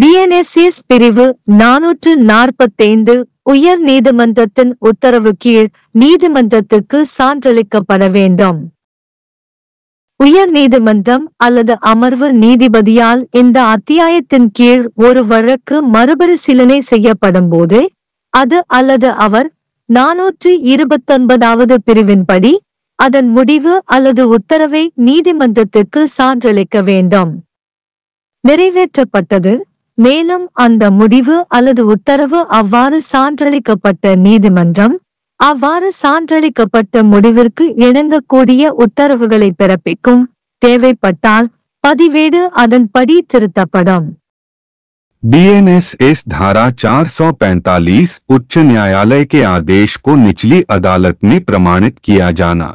BNSS பிரிவு நானூற்று நாற்பத்தைந்து உயர் நீதிமன்றத்தின் உத்தரவு கீழ் நீதிமன்றத்திற்கு சான்றளிக்கப்பட வேண்டும் உயர் நீதிமன்றம் அல்லது அமர்வு நீதிபதியால் இந்த அத்தியாயத்தின் கீழ் ஒரு வழக்கு மறுபரிசீலனை செய்யப்படும் போது அது அல்லது அவர் நாநூற்று இருபத்தொன்பதாவது பிரிவின்படி அதன் முடிவு அல்லது உத்தரவை நீதிமன்றத்திற்கு சான்றளிக்க வேண்டும் நிறைவேற்றப்பட்டது மேலும் அந்த முடிவு அல்லது உத்தரவு அவ்வாறு சான்றளிக்கப்பட்ட நீதிமன்றம் அவ்வாறு சான்றளிக்கப்பட்ட முடிவிற்கு இணங்கக்கூடிய உத்தரவுகளை பிறப்பிக்கும் தேவைப்பட்டால் பதிவேடு அதன்படி திருத்தப்படும் एस धारा 445 उच्च न्यायालय के आदेश को निचली अदालत में प्रमाणित किया जाना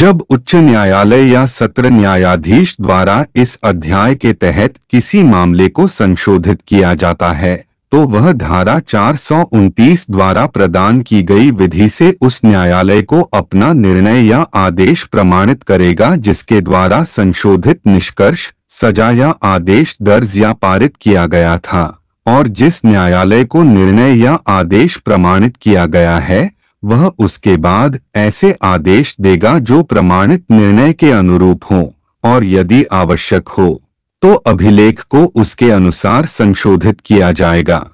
जब उच्च न्यायालय या सत्र न्यायाधीश द्वारा इस अध्याय के तहत किसी मामले को संशोधित किया जाता है तो वह धारा चार द्वारा प्रदान की गई विधि से उस न्यायालय को अपना निर्णय या आदेश प्रमाणित करेगा जिसके द्वारा संशोधित निष्कर्ष सजा या आदेश दर्ज या पारित किया गया था और जिस न्यायालय को निर्णय या आदेश प्रमाणित किया गया है वह उसके बाद ऐसे आदेश देगा जो प्रमाणित निर्णय के अनुरूप हो और यदि आवश्यक हो तो अभिलेख को उसके अनुसार संशोधित किया जाएगा